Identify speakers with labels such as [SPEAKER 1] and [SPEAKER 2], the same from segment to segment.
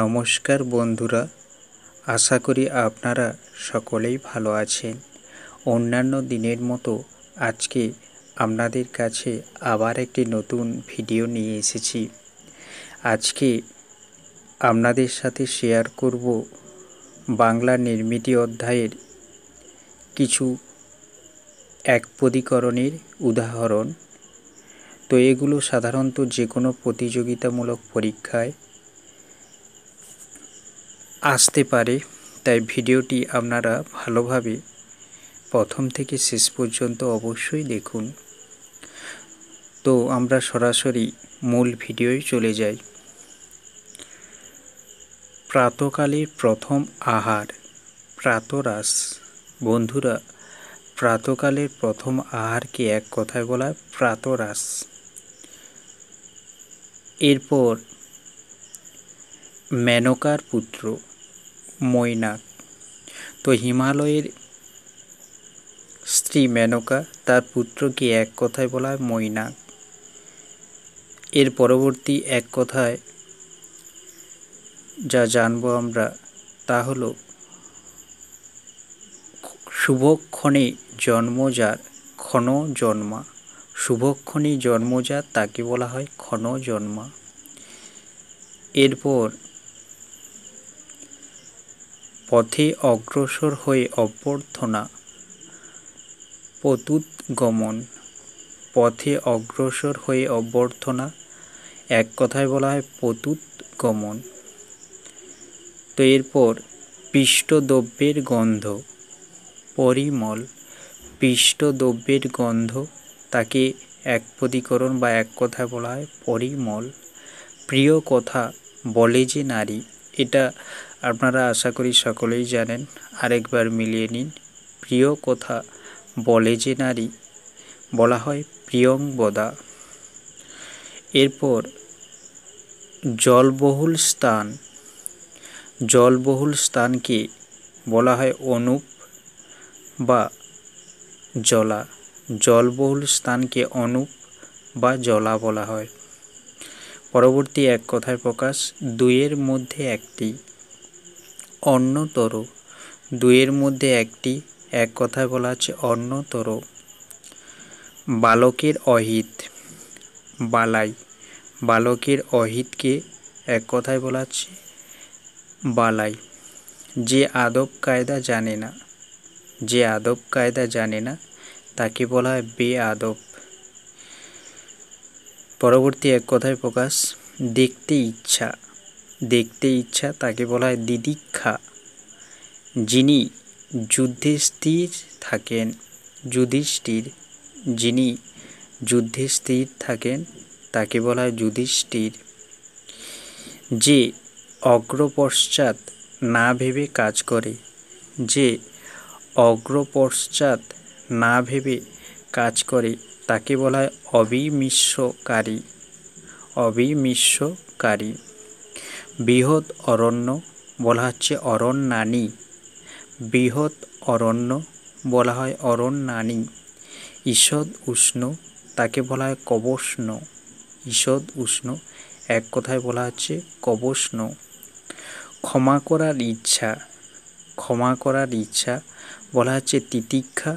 [SPEAKER 1] নমস্কার বন্ধুরা আশা করি আপনারা সকলেই ভালো আছেন অন্যান্য দিনের মতো আজকে আপনাদের কাছে আবার একটি নতুন ভিডিও নিয়ে এসেছি আজকে আপনাদের সাথে শেয়ার করব বাংলা নির্মিতি অধ্যায়ের কিছু একপদীকরণের উদাহরণ তো এগুলো সাধারণত যে কোনো প্রতিযোগিতামূলক পরীক্ষায় আসতে পারে তাই ভিডিওটি আপনারা ভালোভাবে প্রথম থেকে শেষ পর্যন্ত অবশ্যই দেখুন তো আমরা সরাসরি মূল ভিডিওয় চলে যাই প্রাতকালের প্রথম আহার প্রাতরাস বন্ধুরা প্রাতকালের প্রথম আহারকে এক কথায় বলা প্রাতরাস এরপর মেনকার পুত্র মৈনাক তো হিমালয়ের স্ত্রী মেনকা তার পুত্রকে এক কথায় বলা হয় মৈনাক এর পরবর্তী এক কথায় যা জানবো আমরা তা হলো শুভক্ষণে জন্মজার ক্ষণ জন্মা শুভক্ষণে জন্মজাত তাকে বলা হয় ক্ষণ জন্মা এরপর পথে অগ্রসর হয়ে অভ্যর্থনা পতুত গমন পথে অগ্রসর হয়ে অভ্যর্থনা এক কথায় বলা হয় পতুত গমন তো এরপর পিষ্টদ্রব্যের গন্ধ পরিমল পিষ্টদ্রব্যের গন্ধ তাকে এক বা এক কথায় বলা হয় পরিমল প্রিয় কথা বলে যে নারী এটা আপনারা আশা করি সকলেই জানেন আরেকবার মিলিয়ে নিন প্রিয় কথা বলে যে নারী বলা হয় প্রিয়ং বদা এরপর জলবহুল স্থান জলবহুল স্থানকে বলা হয় অনুপ বা জলা জলবহুল স্থানকে অনুপ বা জলা বলা হয় পরবর্তী এক কথায় প্রকাশ দুইয়ের মধ্যে একটি অন্যতর দুইয়ের মধ্যে একটি এক কথায় বলা আছে অন্যতর বালকের অহিত বালাই বালকের অহিতকে এক কথায় বলা আছে বালাই যে আদব কায়দা জানে না যে আদব কায়দা জানে না তাকে বলা হয় বে আদব পরবর্তী এক কথায় প্রকাশ দেখতে ইচ্ছা দেখতে ইচ্ছা তাকে বলা হয় দিদীক্ষা যিনি যুদ্ধে স্থির থাকেন যুধিষ্ঠির যিনি যুদ্ধে স্থির থাকেন তাকে বলা হয় যুধিষ্ঠির যে অগ্রপশ্চাৎ না ভেবে কাজ করে যে অগ্রপশ্চাৎ না ভেবে কাজ করে তাকে বলা হয় অবিমিশ্রকারী অবিমিশ্রকারী বৃহৎ অরণ্য বলা হচ্ছে অরণ্যানী বৃহৎ অরণ্য বলা হয় অরণ্যানী ঈষদ উষ্ণ তাকে বলা হয় কবষ্ণ ঈষদ উষ্ণ এক কথায় বলা হচ্ছে কবষ্ণ ক্ষমা করার ইচ্ছা ক্ষমা করার ইচ্ছা বলা হচ্ছে তিতিক্ষা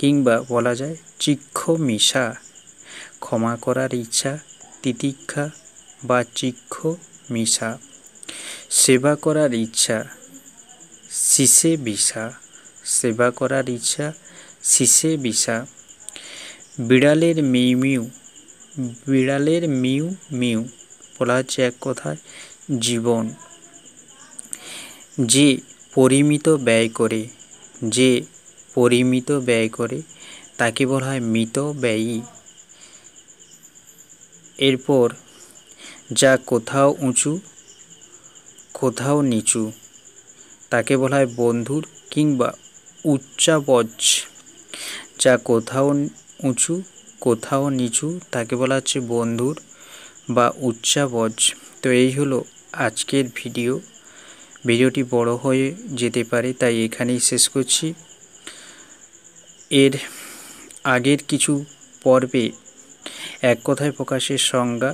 [SPEAKER 1] কিংবা বলা যায় চিক্ষ মিশা ক্ষমা করার ইচ্ছা তিতিক্ষা বা চিক্ষ মিশা সেবা করার ইচ্ছা শিষে বিষা সেবা করার ইচ্ছা শিষে বিষা বিড়ালের মিউ মিউ বিড়ালের মিউ মিউ বলা হচ্ছে এক কথায় জীবন যে পরিমিত ব্যয় করে যে পরিমিত ব্যয় করে তাকে বলা হয় মৃত ব্যয়ী এরপর যা কোথাও উঁচু কোথাও নিচু তাকে বলা হয় বন্ধুর কিংবা উচ্চাবজ যা কোথাও উঁচু কোথাও নিচু তাকে বলা হচ্ছে বন্ধুর বা উচ্চাবজ তো এই হলো আজকের ভিডিও ভিডিওটি বড় হয়ে যেতে পারে তাই এখানেই শেষ করছি এর আগের কিছু পর্বে এক কথায় প্রকাশের সংজ্ঞা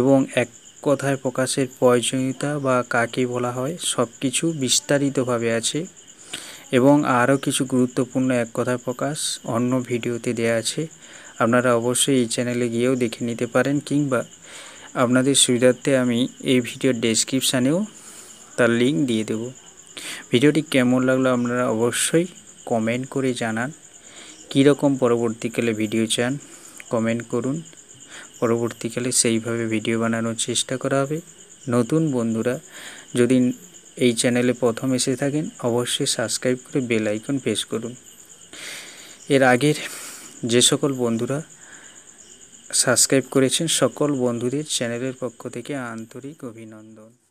[SPEAKER 1] এবং এক কথায় প্রকাশের প্রয়োজনীয়তা বা কাকে বলা হয় সব কিছু বিস্তারিতভাবে আছে এবং আরও কিছু গুরুত্বপূর্ণ এক কথায় প্রকাশ অন্য ভিডিওতে দেয়া আছে আপনারা অবশ্যই এই চ্যানেলে গিয়েও দেখে নিতে পারেন কিংবা আপনাদের সুবিধার্থে আমি এই ভিডিওর ডেসক্রিপশানেও তার লিঙ্ক দিয়ে দেব ভিডিওটি কেমন লাগলো আপনারা অবশ্যই কমেন্ট করে জানান কীরকম পরবর্তীকালে ভিডিও চান কমেন্ট করুন পরবর্তীকালে সেইভাবে ভিডিও বানানোর চেষ্টা করা হবে নতুন বন্ধুরা যদি এই চ্যানেলে প্রথম এসে থাকেন অবশ্যই সাবস্ক্রাইব করে বেল আইকন প্রেস করুন এর আগের যে সকল বন্ধুরা সাবস্ক্রাইব করেছেন সকল বন্ধুদের চ্যানেলের পক্ষ থেকে আন্তরিক অভিনন্দন